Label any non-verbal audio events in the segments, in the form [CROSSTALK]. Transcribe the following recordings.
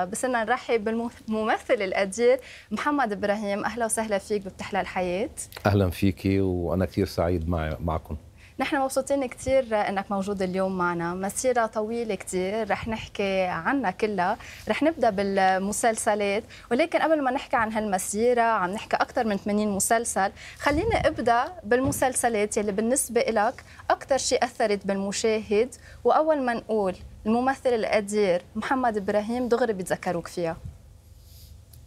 بس بدنا نرحب بالممثل القدير محمد ابراهيم اهلا وسهلا فيك بتحلى الحياه اهلا فيكي وانا كثير سعيد معكم نحن مبسوطين كثير انك موجود اليوم معنا، مسيره طويله كثير رح نحكي عنها كلها، رح نبدا بالمسلسلات ولكن قبل ما نحكي عن هالمسيره عم نحكي اكثر من 80 مسلسل، خليني ابدا بالمسلسلات يلي بالنسبه لك اكثر شيء اثرت بالمشاهد واول ما نقول الممثل القدير محمد ابراهيم دغري بيتذكروك فيها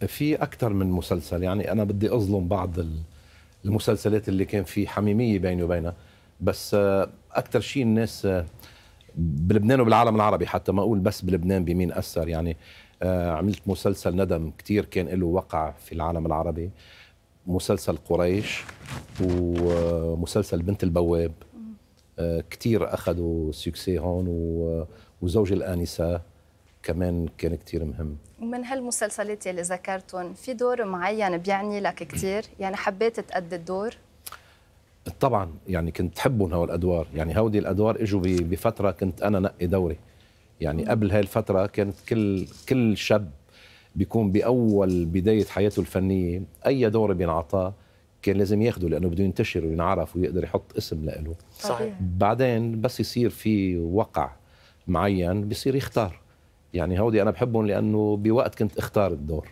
في اكثر من مسلسل يعني انا بدي اظلم بعض المسلسلات اللي كان في حميميه بيني وبينها بس آه، اكثر شيء الناس آه، بلبنان وبالعالم العربي حتى ما اقول بس بلبنان بمين اثر يعني آه، عملت مسلسل ندم كثير كان له وقع في العالم العربي مسلسل قريش ومسلسل بنت البواب كثير اخذوا سكسي هون و وزوجي الآنسة كمان كان كتير مهم ومن هالمسلسلات يلي ذكرتهم في دور معين بيعني لك كتير [CLEARS THROAT] يعني حبيت تأدي الدور طبعا يعني كنت حبهم هول الادوار يعني هودي الادوار اجوا بفتره كنت انا نقي دوري يعني قبل هاي الفتره كانت كل كل شاب بيكون باول بدايه حياته الفنيه اي دور بينعطاه كان لازم ياخده لانه بده ينتشر وينعرف ويقدر يحط اسم لإله صحيح بعدين بس يصير في وقع معين بصير يختار يعني هودي انا بحبهم لانه بوقت كنت اختار الدور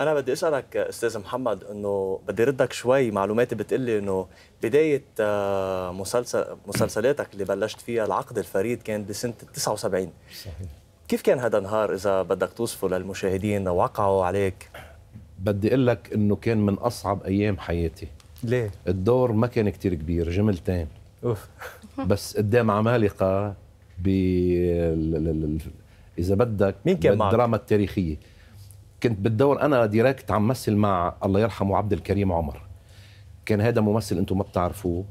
انا بدي اسالك استاذ محمد انه بدي ردك شوي معلوماتي بتقلي انه بدايه آه، مسلسل مسلسلاتك اللي بلشت فيها العقد الفريد كان بسنه 79 صحيح كيف كان هذا النهار اذا بدك توصفه للمشاهدين وقعوا عليك بدي اقول لك انه كان من اصعب ايام حياتي ليه الدور ما كان كتير كبير جملتين اوف بس قدام عمالقه ب اذا بدك مين كان الدراما التاريخيه كنت بالدور انا ديراكت عم مثل مع الله يرحمه عبد الكريم عمر كان هذا ممثل انتم ما بتعرفوه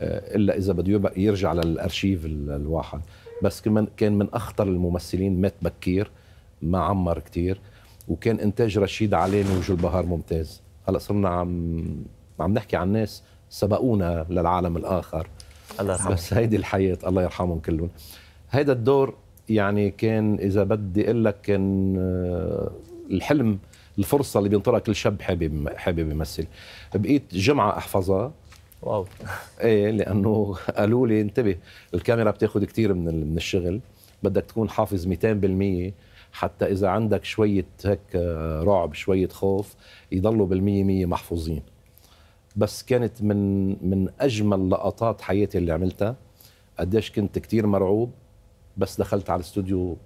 آه، الا اذا بده يرجع للارشيف الواحد بس كمان كان من اخطر الممثلين مات بكير ما عمر كتير وكان انتاج رشيد علاني وجو البهار ممتاز هلا صرنا عم عم نحكي عن ناس سبقونا للعالم الاخر الله يرحمه بس هيدي الحياه الله يرحمهم كلهم هيدا الدور يعني كان اذا بدي اقول لك كان آه، الحلم الفرصه اللي بينطرها كل شاب حابب حابب يمثل بقيت جمعه احفظها واو ايه لانه قالوا لي انتبه الكاميرا بتاخذ كثير من من الشغل بدك تكون حافظ 200% حتى اذا عندك شويه هيك آه، رعب شويه خوف يضلوا بالمية مية محفوظين بس كانت من من اجمل لقطات حياتي اللي عملتها قديش كنت كتير مرعوب بس دخلت على الاستوديو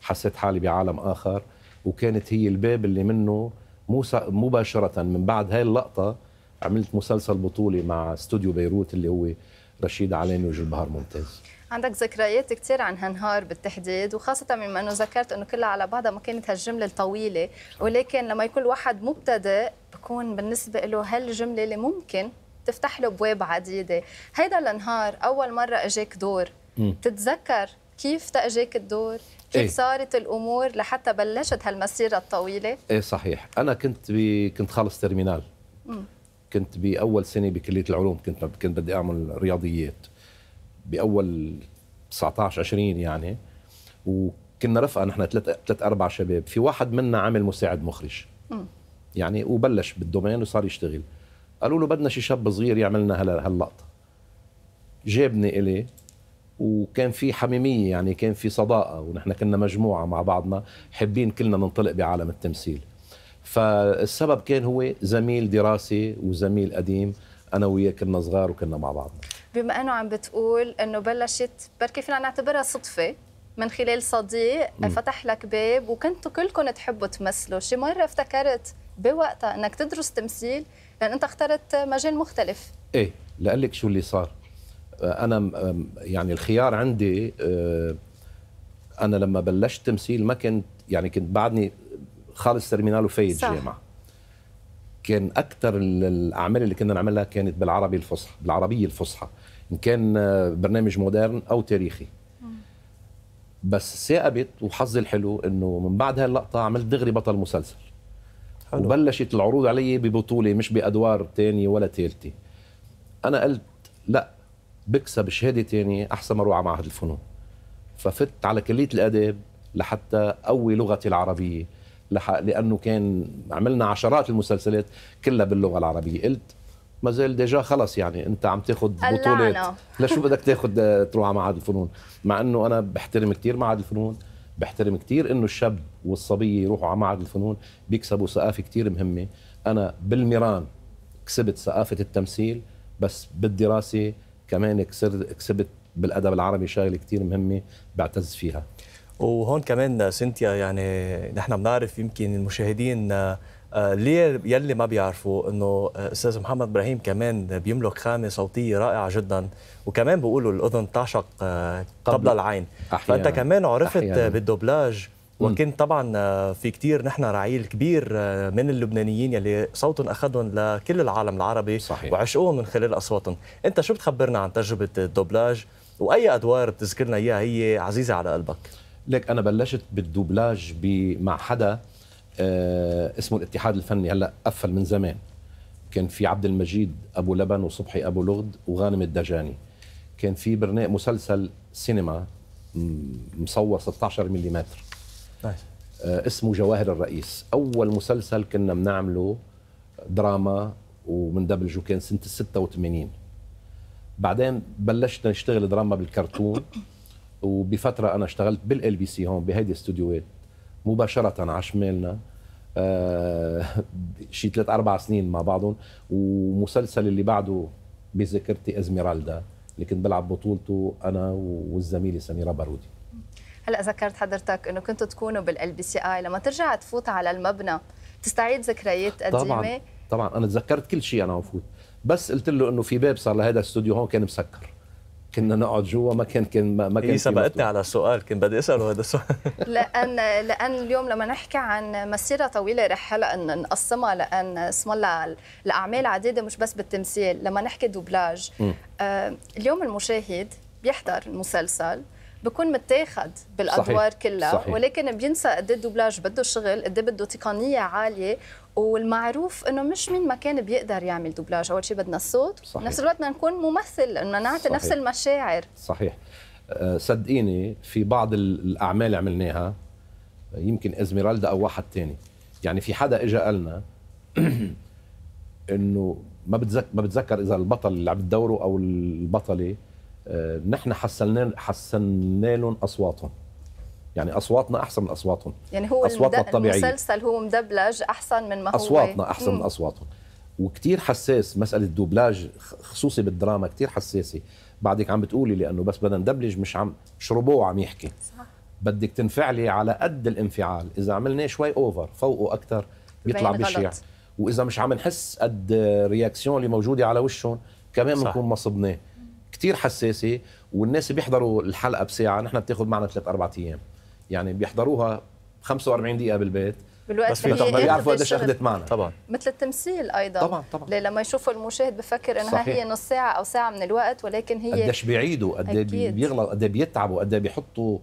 حسيت حالي بعالم اخر وكانت هي الباب اللي منه مباشره من بعد هاي اللقطه عملت مسلسل بطولي مع استوديو بيروت اللي هو رشيد علاني وجلبهار ممتاز عندك ذكريات كثير عن هالنهار بالتحديد وخاصة بما أنه ذكرت أنه كلها على بعضها ما كانت هالجملة الطويلة ولكن لما يكون الواحد مبتدئ بتكون بالنسبه له هالجمله اللي ممكن تفتح له ابواب عديده هيدا النهار اول مره اجاك دور م. تتذكر كيف تأجيك الدور كيف إيه؟ صارت الامور لحتى بلشت هالمسيره الطويله ايه صحيح انا كنت ب... كنت خالص ترمينال م. كنت باول سنه بكليه العلوم كنت كنت بدي اعمل رياضيات باول 19 20 يعني وكنا رفقه نحن ثلاث ثلاث اربع شباب في واحد منا عامل مساعد مخرج م. يعني وبلش بالدومين وصار يشتغل قالوا له بدنا شي شاب صغير يعمل لنا هاللقطه جابني الي وكان في حميميه يعني كان في صداقه ونحن كنا مجموعه مع بعضنا حابين كلنا ننطلق بعالم التمثيل فالسبب كان هو زميل دراسي وزميل قديم انا وياه كنا صغار وكنا مع بعضنا بما انه عم بتقول انه بلشت بركي فينا نعتبرها صدفه من خلال صديق فتح لك باب وكنتوا كلكم تحبوا تمثلوا شي مره افتكرت بوقتها انك تدرس تمثيل لان انت اخترت مجال مختلف ايه لقلك شو اللي صار آه، انا يعني الخيار عندي آه، انا لما بلشت تمثيل ما كنت يعني كنت بعدني خالص ترمينال وفايت جامعه كان اكثر الاعمال اللي كنا نعملها كانت بالعربي الفصحى بالعربيه الفصحى ان كان آه، برنامج مودرن او تاريخي بس ثائبت وحظي الحلو انه من بعد هاللقطه عملت دغري بطل مسلسل حلو. وبلشت العروض علي ببطوله مش بادوار ثانيه ولا ثالثه انا قلت لا بكسب شهاده ثانيه احسن ما اروح على معهد الفنون ففت على كليه الاداب لحتى قوي لغتي العربيه لانه كان عملنا عشرات المسلسلات كلها باللغه العربيه قلت ما زال ديجا خلص يعني انت عم تاخذ بطولات لشو بدك تاخذ آه، تروح على معهد الفنون مع انه انا بحترم كثير معهد الفنون بحترم كثير انه الشاب والصبيه يروحوا على معهد الفنون بيكسبوا ثقافه كثير مهمه انا بالميران كسبت ثقافه التمثيل بس بالدراسه كمان كسبت بالادب العربي شغله كثير مهمه بعتز فيها وهون كمان سنتيا يعني نحن بنعرف يمكن المشاهدين آه، ليه يلي ما بيعرفوا انه آه، استاذ محمد ابراهيم كمان بيملك خامه صوتيه رائعه جدا وكمان بيقولوا الاذن تعشق آه، قبل العين أحيانا. فانت كمان عرفت أحيان. بالدوبلاج وكنت طبعا في كتير نحن رعيل كبير من اللبنانيين يلي صوتهم اخذهم لكل العالم العربي وعشقوهم من خلال اصواتهم انت شو بتخبرنا عن تجربه الدوبلاج واي ادوار بتذكرنا اياها هي عزيزه على قلبك لك انا بلشت بالدوبلاج مع حدا آه، اسمه الاتحاد الفني هلا قفل من زمان كان في عبد المجيد ابو لبن وصبحي ابو لغد وغانم الدجاني كان في برنامج مسلسل سينما مصور 16 ملم آه اسمه جواهر الرئيس اول مسلسل كنا بنعمله دراما ومندبلجه كان سنه 86 بعدين بلشنا نشتغل دراما بالكرتون وبفتره انا اشتغلت بالال بي سي هون بهيدي الاستوديوهات مباشره عشمالنا شمالنا آه، شي ثلاث اربع سنين مع بعضهم ومسلسل اللي بعده بذاكرتي ازميرالدا اللي كنت بلعب بطولته انا والزميله سميره بارودي هلا ذكرت حضرتك انه كنتوا تكونوا بالال بي سي اي لما ترجع تفوت على المبنى تستعيد ذكريات قديمه طبعا طبعا انا تذكرت كل شيء انا وفوت بس قلت له انه في باب صار لهذا الاستوديو هون كان مسكر كنا نقعد جوا ما كان كان ما كان إيه سبقتني على السؤال كنت بدي اساله هذا السؤال [LAUGHS] لان لان اليوم لما نحكي عن مسيره طويله رح هلا نقسمها لان اسم الله الاعمال عديده مش بس بالتمثيل لما نحكي دوبلاج آه اليوم المشاهد بيحضر المسلسل بكون متاخد بالادوار صحيح. كلها صحيح. ولكن بينسى قد إيه الدوبلاج بده شغل قد إيه بده تقنيه عاليه والمعروف انه مش مين ما كان بيقدر يعمل دوبلاج اول شيء بدنا الصوت صحيح. نفس الوقت بدنا نكون ممثل انه نعطي صحيح. نفس المشاعر صحيح آه، صدقيني في بعض الاعمال اللي عملناها يمكن ازميرالدا او واحد تاني يعني في حدا اجى قالنا [CLEARS THROAT] انه ما بتذكر ما بتذكر اذا البطل اللي عم بتدوره او البطله آه، نحن حسنا حسنا لهم اصواتهم يعني اصواتنا احسن من اصواتهم يعني هو اصواتنا الطبيعيه المسلسل هو مدبلج احسن من ما هو اصواتنا احسن مم. من اصواتهم وكتير حساس مساله الدوبلاج خصوصي بالدراما كتير حساسه بعدك عم بتقولي لانه بس بدنا ندبلج مش عم مش عم يحكي صح. بدك تنفعلي على قد الانفعال اذا عملناه شوي اوفر فوقه اكثر بيطلع بشيع واذا مش عم نحس قد رياكسيون اللي موجوده على وشهم كمان بنكون ما صبناه كتير حساسه والناس بيحضروا الحلقه بساعه نحن بتاخذ معنا ثلاث اربع ايام يعني بيحضروها 45 دقيقه بالبيت بالوقت بس في ما بيعرفوا قديش اخذت معنا طبعا مثل التمثيل ايضا طبعا طبعا لما يشوفوا المشاهد بفكر انها صحيح. هي نص ساعه او ساعه من الوقت ولكن هي قديش بيعيدوا قد بيغلط قد بيتعبوا قد بيحطوا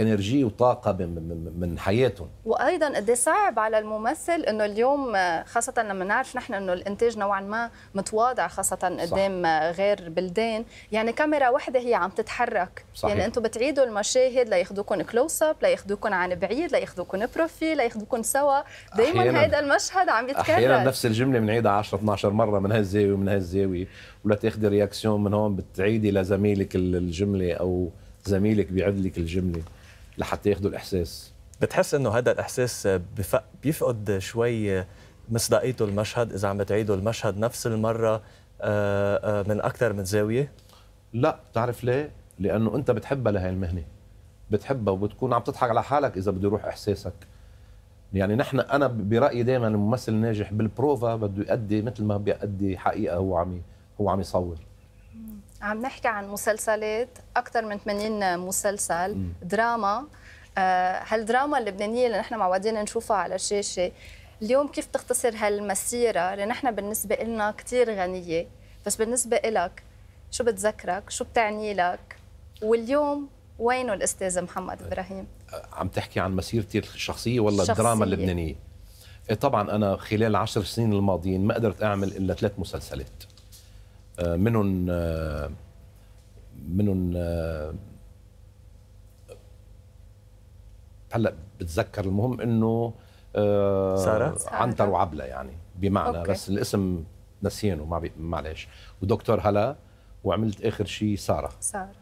انرجي وطاقه من, من حياتهم وايضا قد إيه صعب على الممثل انه اليوم خاصه لما نعرف نحن انه الانتاج نوعا ما متواضع خاصه قدام غير بلدان يعني كاميرا واحده هي عم تتحرك صحيح. يعني انتم بتعيدوا المشاهد لياخذوكم كلوز اب لياخذوكم عن بعيد لياخذوكم بروفيل لياخذوكم سوا دائما هذا المشهد عم يتكرر احيانا نفس الجمله بنعيدها 10 12 مره من هالزاويه ومن هالزاويه ولا تاخذي رياكسيون من هون بتعيدي لزميلك الجمله او زميلك بيعد لك الجمله لحتى ياخذوا الاحساس بتحس انه هذا الاحساس بيفقد شوي مصداقيته المشهد اذا عم بتعيدوا المشهد نفس المره آه، آه، من اكثر من زاويه لا بتعرف ليه لانه انت بتحبها لهي المهنه بتحبها وبتكون عم تضحك على حالك اذا بده يروح احساسك يعني نحن انا برايي دائما الممثل الناجح بالبروفا بده يؤدي مثل ما بيأدي حقيقه هو عم هو عم يصور عم نحكي عن مسلسلات اكثر من 80 مسلسل م. دراما آه هالدراما اللبنانيه اللي نحن معودين نشوفها على الشاشه اليوم كيف تختصر هالمسيره اللي نحن بالنسبه لنا كثير غنيه بس بالنسبه لك شو بتذكرك شو بتعني لك واليوم وينه الاستاذ محمد ابراهيم عم تحكي عن مسيرتي الشخصيه ولا الشخصية. الدراما اللبنانيه إيه، طبعا انا خلال عشر سنين الماضيين ما قدرت اعمل الا ثلاث مسلسلات منهم منهم هلا بتذكر المهم انه آه، سارة عنتر وعبلة يعني بمعنى أوكي. بس الاسم نسيانه معلش ودكتور هلا وعملت اخر شيء ساره ساره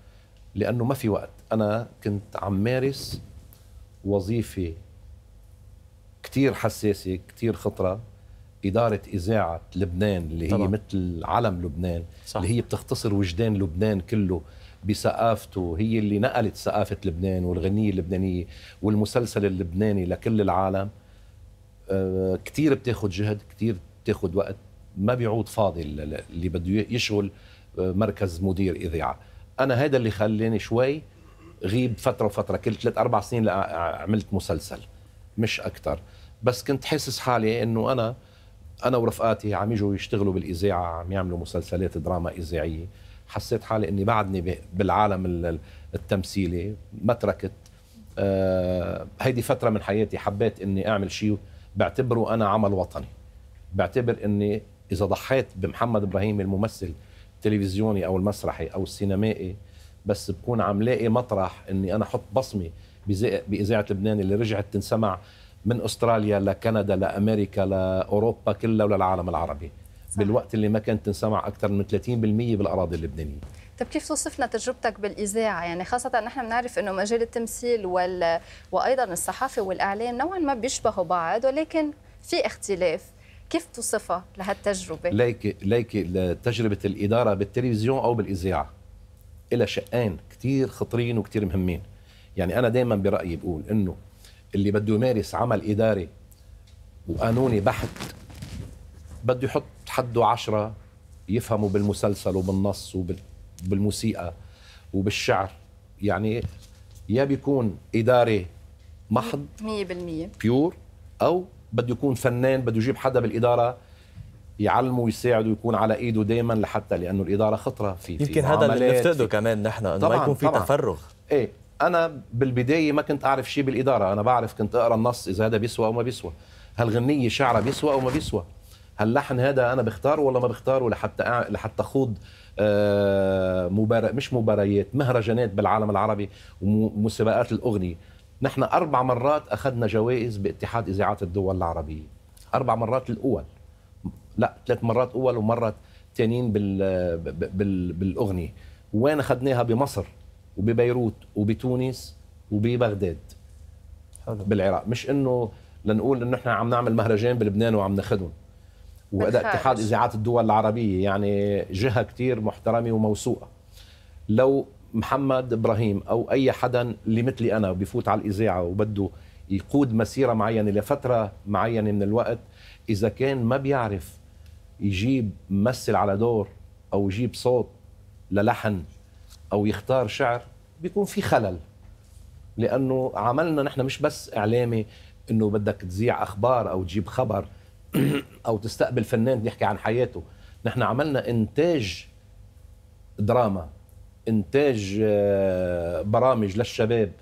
لانه ما في وقت انا كنت عم مارس وظيفه كثير حساسه كثير خطره اداره اذاعه لبنان اللي طبعا. هي مثل علم لبنان صح. اللي هي بتختصر وجدان لبنان كله بثقافته هي اللي نقلت ثقافه لبنان والغنيه اللبنانيه والمسلسل اللبناني لكل العالم آه، كثير بتاخذ جهد كثير بتاخذ وقت ما بيعود فاضي اللي بده يشغل آه، مركز مدير اذاعه انا هذا اللي خلاني شوي غيب فتره وفتره كل ثلاث اربع سنين عملت مسلسل مش اكثر بس كنت حاسس حالي انه انا انا ورفقاتي عم يجوا يشتغلوا بالاذاعه عم يعملوا مسلسلات دراما اذاعيه حسيت حالي اني بعدني بالعالم التمثيلي ما تركت آه هيدي فتره من حياتي حبيت اني اعمل شيء بعتبره انا عمل وطني بعتبر اني اذا ضحيت بمحمد ابراهيم الممثل التلفزيوني او المسرحي او السينمائي بس بكون عم لاقي مطرح اني انا احط بصمه باذاعه لبنان اللي رجعت تنسمع من استراليا لكندا لامريكا لاوروبا كلها وللعالم العربي صح. بالوقت اللي ما كانت تنسمع اكثر من 30% بالاراضي اللبنانيه طيب كيف توصف لنا تجربتك بالاذاعه يعني خاصه نحن بنعرف انه مجال التمثيل وال... وايضا الصحافه والاعلام نوعا ما بيشبهوا بعض ولكن في اختلاف كيف توصفها لهالتجربه ليك ليك تجربه الاداره بالتلفزيون او بالاذاعه إلى شقين كثير خطرين وكثير مهمين يعني انا دائما برايي بقول انه اللي بده يمارس عمل اداري وقانوني بحت بده يحط حده عشرة يفهموا بالمسلسل وبالنص وبالموسيقى وبالشعر يعني يا بيكون اداري محض 100% بيور او بده يكون فنان بده يجيب حدا بالاداره يعلمه ويساعده ويكون على ايده دائما لحتى لانه الاداره خطره في يمكن هذا اللي بنفتقده كمان نحن انه ما يكون في تفرغ ايه انا بالبدايه ما كنت اعرف شيء بالاداره انا بعرف كنت اقرا النص اذا هذا بيسوى او ما بيسوى هل غنية شعرها بيسوى او ما بيسوى هل لحن هذا انا بختاره ولا ما بختاره لحتى لحتى خوض آه، مبار... مش مباريات مهرجانات بالعالم العربي ومسابقات الاغنيه نحن اربع مرات اخذنا جوائز باتحاد اذاعات الدول العربيه اربع مرات الاول لا ثلاث مرات اول ومره تانيين بال... بال... بالاغنيه وين اخذناها بمصر وببيروت وبتونس وببغداد حلو. بالعراق مش انه لنقول انه احنا عم نعمل مهرجان بلبنان وعم ناخذهم وهذا اتحاد اذاعات الدول العربيه يعني جهه كثير محترمه وموثوقه لو محمد ابراهيم او اي حدا اللي مثلي انا بفوت على الاذاعه وبده يقود مسيره معينه لفتره معينه من الوقت اذا كان ما بيعرف يجيب ممثل على دور او يجيب صوت للحن او يختار شعر بيكون في خلل لانه عملنا نحن مش بس اعلامي انه بدك تذيع اخبار او تجيب خبر [CLEARS THROAT] او تستقبل فنان يحكي عن حياته نحن عملنا انتاج دراما انتاج آه، برامج للشباب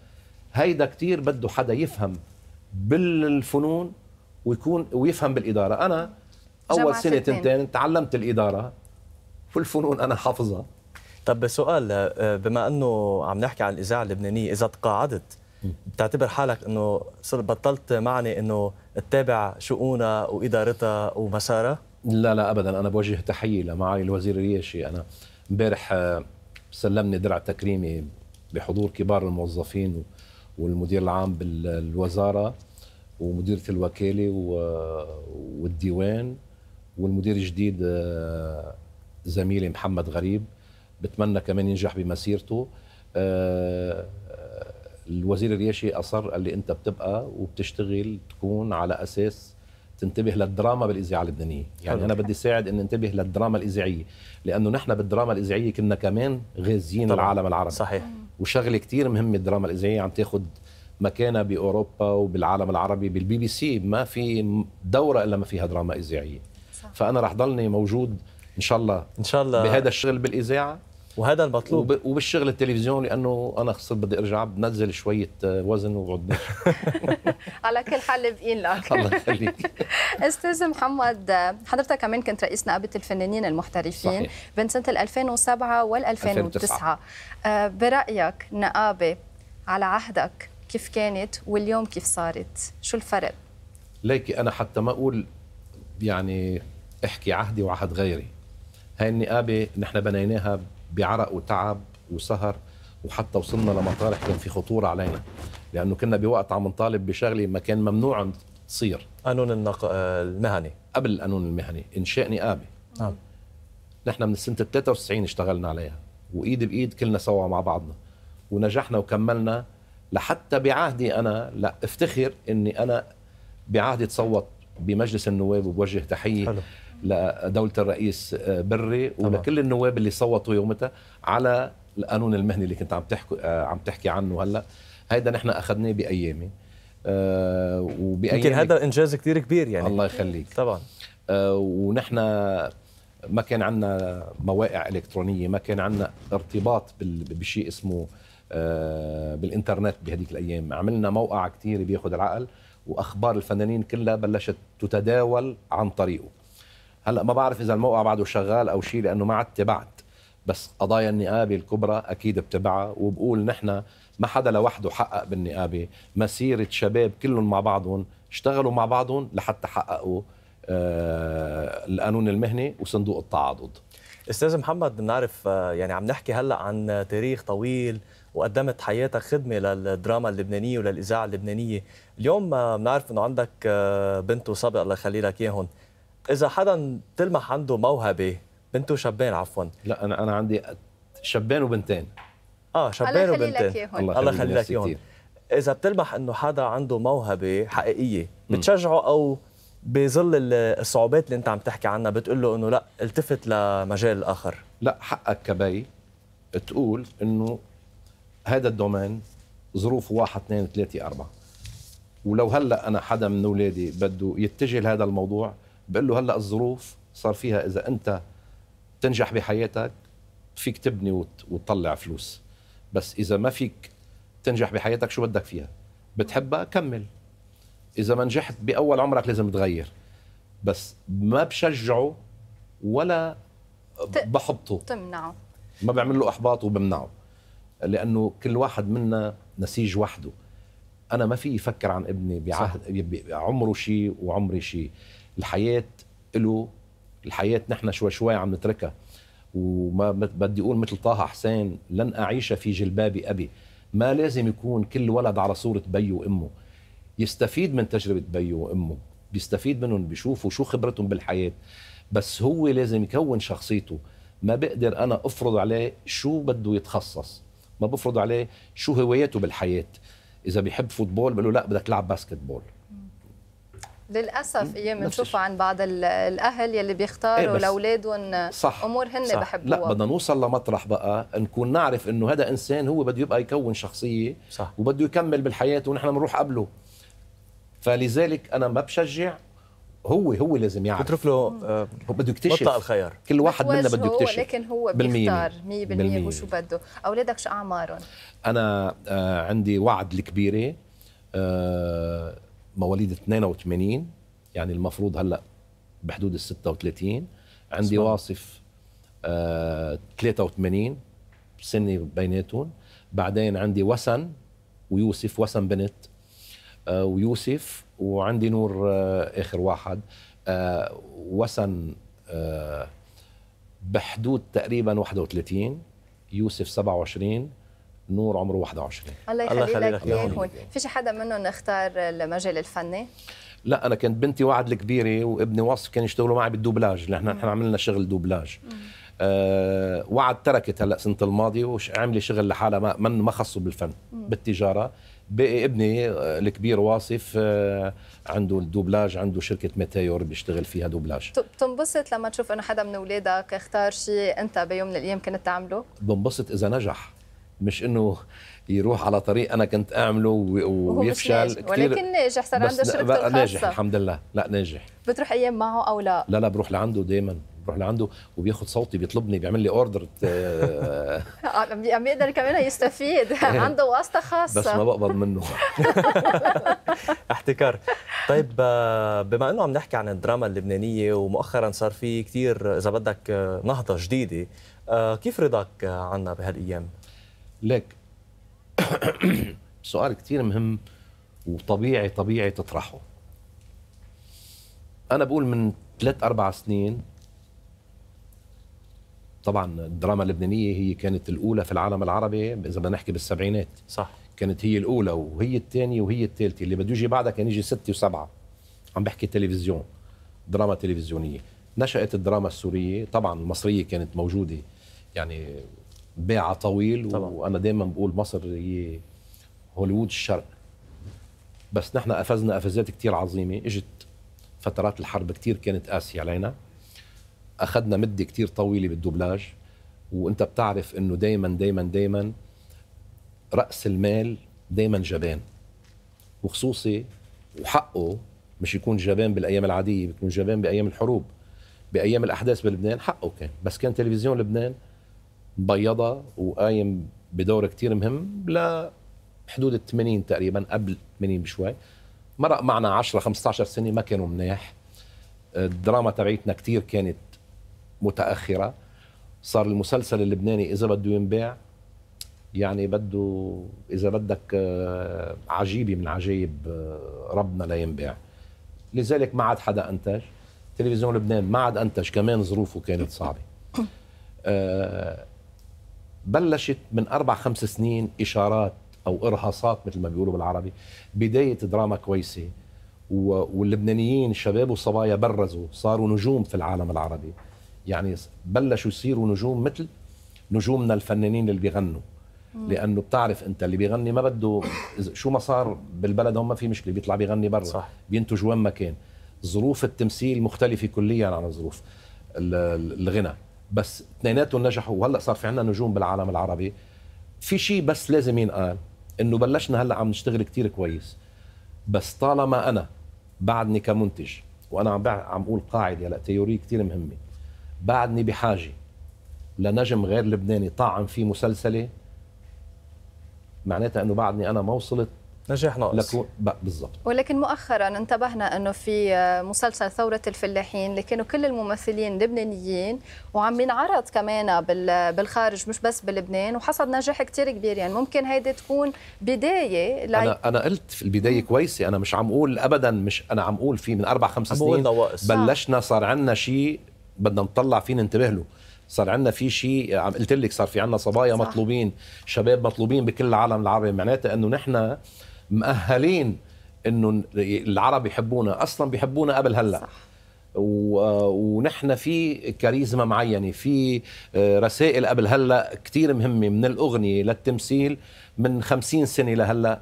هيدا كتير بده حدا يفهم بالفنون ويكون ويفهم بالاداره انا اول سنه تنتين تعلمت الاداره في الفنون انا حافظها طب سؤال آه، بما انه عم نحكي عن الاذاعه اللبنانيه اذا تقاعدت بتعتبر حالك انه صرت بطلت معني انه تتابع شؤونها وادارتها ومسارها؟ لا لا ابدا انا بوجه تحيه لمعالي الوزير الرياشي انا امبارح آه، سلمني درع تكريمي بحضور كبار الموظفين والمدير العام بالوزاره ومديره الوكاله والديوان والمدير الجديد آه، زميلي محمد غريب بتمنى كمان ينجح بمسيرته آه، آه، الوزير الرياشي اصر قال لي انت بتبقى وبتشتغل تكون على اساس تنتبه للدراما بالاذاعه اللبنانيه، يعني حلو. انا بدي ساعد ان انتبه للدراما الاذاعيه، لانه نحن بالدراما الاذاعيه كنا كمان غازيين طبعا. العالم العربي صحيح وشغله كثير مهمه الدراما الاذاعيه عم يعني تاخذ مكانه باوروبا وبالعالم العربي بالبي بي سي ما في دوره الا ما فيها دراما اذاعيه صح. فانا رح ضلني موجود ان شاء الله ان شاء الله بهذا الشغل بالاذاعه وهذا المطلوب وبالشغل التلفزيون لانه انا خصت بدي ارجع بنزل شويه آه، وزن وبعد [LAUGHS] على كل حال بقين لك [LAUGHS] الله يخليك [LAUGHS] استاذ محمد حضرتك كمان كنت رئيس نقابه الفنانين المحترفين صحيح. بين سنه 2007 وال 2009 برايك نقابه على عهدك كيف كانت واليوم كيف صارت شو الفرق ليكي انا حتى ما اقول يعني احكي عهدي وعهد غيري هاي النقابه نحن بنيناها بعرق وتعب وسهر وحتى وصلنا لمطارح كان في خطوره علينا لانه كنا بوقت عم نطالب بشغله ما كان ممنوع تصير قانون النق... المهني قبل القانون المهني انشاء نقابه نعم نحن من سنه 93 اشتغلنا عليها وايد بايد كلنا سوا مع بعضنا ونجحنا وكملنا لحتى بعهدي انا لا افتخر اني انا بعهدي تصوت بمجلس النواب وبوجه تحيه حلو. لدوله الرئيس آه، بري ولكل النواب اللي صوتوا يومتها على القانون المهني اللي كنت عم تحكي آه، عم تحكي عنه هلا هيدا نحن اخذناه بايامي آه، وبأيامي يمكن هذا انجاز كثير كبير يعني الله يخليك طبعا ونحن ما كان عندنا مواقع الكترونيه ما كان عندنا ارتباط بشيء اسمه بالانترنت بهذيك الايام عملنا موقع كثير بياخذ العقل واخبار الفنانين كلها بلشت تتداول عن طريقه هلا ما بعرف اذا الموقع بعده شغال او شيء لانه ما عاد تبعت بس قضايا النقابه الكبرى اكيد بتبعها وبقول نحن ما حدا لوحده حقق بالنقابه مسيره شباب كلهم مع بعضهم اشتغلوا مع بعضهم لحتى حققوا آه، القانون المهني وصندوق التعاضد استاذ محمد بنعرف آه، يعني عم نحكي هلا عن تاريخ طويل وقدمت حياتك خدمه للدراما اللبنانيه وللاذاعه اللبنانيه اليوم آه، بنعرف انه عندك بنت وصبي الله يخلي لك اياهم اذا حدا تلمح عنده موهبه بنت وشبان عفوا لا انا انا عندي شبان وبنتين اه شبان وبنتين الله يخلي لك اياهم اذا بتلمح انه حدا عنده موهبه حقيقيه بتشجعه او بظل الصعوبات اللي انت عم تحكي عنها بتقول له انه لا التفت لمجال اخر لا حقك كبي تقول انه هذا الدومين ظروفه واحد اثنين ثلاثة أربعة ولو هلا أنا حدا من أولادي بده يتجه لهذا الموضوع بقول له هلا الظروف صار فيها اذا انت تنجح بحياتك فيك تبني وتطلع فلوس بس اذا ما فيك تنجح بحياتك شو بدك فيها بتحبها كمل اذا ما نجحت باول عمرك لازم تغير بس ما بشجعه ولا بحبطه تمنعه ما بعمل له احباط وبمنعه لانه كل واحد منا نسيج وحده انا ما في يفكر عن ابني بعهد عمره شيء وعمري شيء الحياه له الحياه نحن شوي شوي عم نتركها وما بدي اقول مثل طه حسين لن اعيش في جلباب ابي ما لازم يكون كل ولد على صوره بيه وامه يستفيد من تجربه بيه وامه بيستفيد منهم بيشوفوا شو خبرتهم بالحياه بس هو لازم يكون شخصيته ما بقدر انا افرض عليه شو بده يتخصص ما بفرض عليه شو هواياته بالحياه اذا بيحب فوتبول بقول له لا بدك تلعب باسكتبول للاسف ايام بنشوفها عن بعض الاهل يلي بيختاروا إيه، لاولادهم امور هن صح. بحبوها لا بدنا نوصل لمطرح بقى نكون نعرف انه هذا انسان هو بده يبقى يكون شخصيه صح. وبده يكمل بالحياه ونحن بنروح قبله فلذلك انا ما بشجع هو هو لازم يعرف بترك له آه بده يكتشف مطلع الخيار كل واحد منا بده يكتشف لكن هو بيختار 100% وشو بده اولادك شو اعمارهم انا آه عندي وعد الكبيره آه مواليد 82 يعني المفروض هلا بحدود ال 36 عندي اسمع. واصف آه 83 سني بيناتهم بعدين عندي وسن ويوسف وسن بنت آه ويوسف وعندي نور آه اخر واحد آه وسن آه بحدود تقريبا 31 يوسف 27 نور عمره 21 الله يخليلك في شي حدا منهم اختار المجال الفني لا انا كانت بنتي وعد الكبيره وابني وصف كانوا يشتغلوا معي بالدوبلاج نحن نحن عملنا شغل دوبلاج آه وعد تركت هلا سنه الماضي وعملي شغل لحالها ما من ما خصه بالفن مم. بالتجاره بقي ابني آه، الكبير واصف آه، عنده الدوبلاج عنده شركه ميتايور بيشتغل فيها دوبلاج بتنبسط لما تشوف انه حدا من اولادك اختار شيء انت بيوم من الايام كنت تعمله بنبسط اذا نجح مش انه يروح على طريق انا كنت اعمله ويفشل كثير ولكن ناجح صار عنده شركته الخاصه ناجح الحمد لله لا ناجح بتروح ايام معه او لا لا لا بروح لعنده دائما بروح لعنده وبياخذ صوتي بيطلبني بيعمل لي [LAUGHS] اوردر آه، عم يقدر كمان يستفيد [LAUGHS] إيه. عنده واسطه خاصه بس ما بقبض منه [LAUGHS] احتكار طيب آه، بما انه عم نحكي عن الدراما اللبنانيه ومؤخرا صار في كثير اذا بدك آه، نهضه جديده كيف رضاك عنا بهالايام؟ لك [COUGHS] سؤال كثير مهم وطبيعي طبيعي تطرحه انا بقول من ثلاث اربع سنين طبعا الدراما اللبنانيه هي كانت الاولى في العالم العربي اذا بدنا نحكي بالسبعينات صح كانت هي الاولى وهي الثانيه وهي الثالثه اللي بده يجي بعدها كان يجي سته وسبعه عم بحكي تلفزيون دراما تلفزيونيه نشات الدراما السوريه طبعا المصريه كانت موجوده يعني باع طويل طبعا. وانا دايما بقول مصر هي هوليوود الشرق بس نحن قفزنا قفزات كتير عظيمه اجت فترات الحرب كتير كانت قاسيه علينا اخذنا مده كتير طويله بالدوبلاج وانت بتعرف انه دايما دايما دايما راس المال دايما جبان وخصوصي وحقه مش يكون جبان بالايام العاديه بيكون جبان بايام الحروب بايام الاحداث بلبنان حقه كان بس كان تلفزيون لبنان بيضة وقايم بدور كتير مهم لحدود ال 80 تقريبا قبل 80 بشوي مرق معنا 10 15 سنة ما كانوا منيح الدراما تبعيتنا كتير كانت متأخرة صار المسلسل اللبناني إذا بده ينباع يعني بده إذا بدك آه، عجيبة من عجائب آه، ربنا لا ينباع لذلك ما عاد حدا أنتج تلفزيون لبنان ما عاد أنتج كمان ظروفه كانت صعبة آه، بلشت من أربع خمس سنين إشارات أو إرهاصات مثل ما بيقولوا بالعربي بداية دراما كويسة واللبنانيين شباب وصبايا برزوا صاروا نجوم في العالم العربي يعني بلشوا يصيروا نجوم مثل نجومنا الفنانين اللي بيغنوا لانه بتعرف انت اللي بيغني ما بده شو ما صار بالبلد هون ما في مشكله بيطلع بيغني برا صح. بينتج وين ما كان ظروف التمثيل مختلفه كليا عن ظروف الغنى بس اثنيناتهم نجحوا وهلا صار في عندنا نجوم بالعالم العربي في شيء بس لازم ينقال انه بلشنا هلا عم نشتغل كتير كويس بس طالما انا بعدني كمنتج وانا عم عم اقول قاعده هلا تيوري كثير مهمه بعدني بحاجه لنجم غير لبناني طعم فيه مسلسله معناتها انه بعدني انا ما وصلت نجاح ناقص بالضبط ولكن مؤخرا انتبهنا انه في آه، مسلسل ثوره الفلاحين اللي كانوا كل الممثلين لبنانيين وعم ينعرض كمان بالخارج مش بس بلبنان وحصد نجاح كثير كبير يعني ممكن هيدي تكون بدايه لعي... انا انا قلت في البدايه كويسه انا مش عم اقول ابدا مش انا عم اقول في من اربع خمس سنين بلشنا صار عندنا شيء بدنا نطلع فيه ننتبه له صار عندنا في شيء عم قلت لك صار في عندنا صبايا صح. مطلوبين شباب مطلوبين بكل العالم العربي معناتها انه نحن مؤهلين انه العرب يحبونا اصلا بيحبونا قبل هلا صح. ونحن في كاريزما معينه في آه، رسائل قبل هلا كثير مهمه من الاغنيه للتمثيل من خمسين سنه لهلا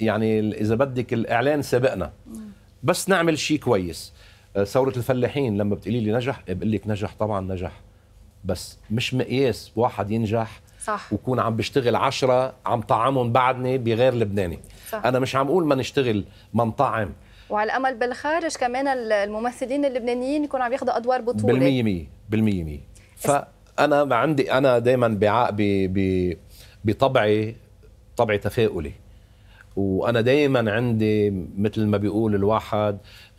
يعني اذا بدك الاعلان سبقنا بس نعمل شيء كويس آه، ثوره الفلاحين لما بتقولي لي نجح بقول لك نجح طبعا نجح بس مش مقياس واحد ينجح صح. وكون عم بشتغل عشرة عم طعمهم بعدني بغير لبناني صح. انا مش عم اقول ما نشتغل ما نطعم وعلى امل بالخارج كمان الممثلين اللبنانيين يكونوا عم ياخذوا ادوار بطوله بالمية مية بالمية مية فانا عندي انا دائما ب بطبعي طبعي تفاؤلي وانا دائما عندي مثل ما بيقول الواحد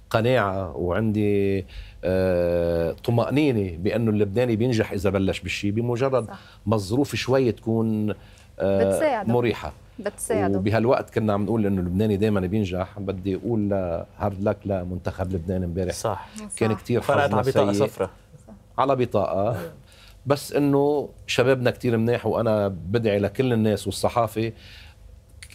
قناعه وعندي آه، طمأنينة بأنه اللبناني بينجح إذا بلش بالشيء بمجرد ما الظروف شوي تكون آه، بتساعده. مريحة بتساعده وبهالوقت كنا عم نقول انه اللبناني دائما بينجح بدي اقول هارد لك لمنتخب لبنان امبارح صح كان كثير فرقت على بطاقه صفراء على بطاقه بس انه شبابنا كثير مناح وانا بدعي لكل الناس والصحافه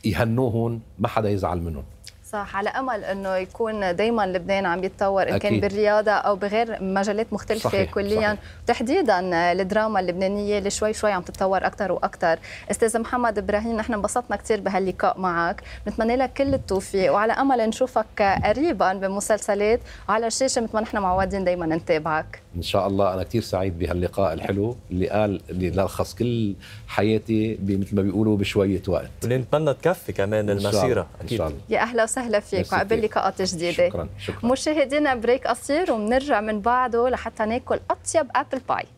يهنوهم ما حدا يزعل منهم صح على امل انه يكون دائما لبنان عم يتطور ان كان بالرياضه او بغير مجالات مختلفه صحيح. كليا صحيح. تحديدا الدراما اللبنانيه اللي شوي شوي عم تتطور اكثر واكثر استاذ محمد ابراهيم نحن انبسطنا كثير بهاللقاء معك بنتمنى لك كل التوفيق وعلى امل نشوفك قريبا بمسلسلات وعلى الشاشه مثل ما نحن معودين دائما نتابعك ان شاء الله انا كثير سعيد بهاللقاء الحلو اللي قال اللي لخص كل حياتي مثل ما بيقولوا بشويه وقت نتمنى تكفي كمان المسيره اكيد إن شاء الله. يا اهلا وسهلا وسهلا فيك وقبل لقاءات جديده شكرا شكرا مشاهدينا بريك قصير وبنرجع من بعده لحتى ناكل اطيب ابل باي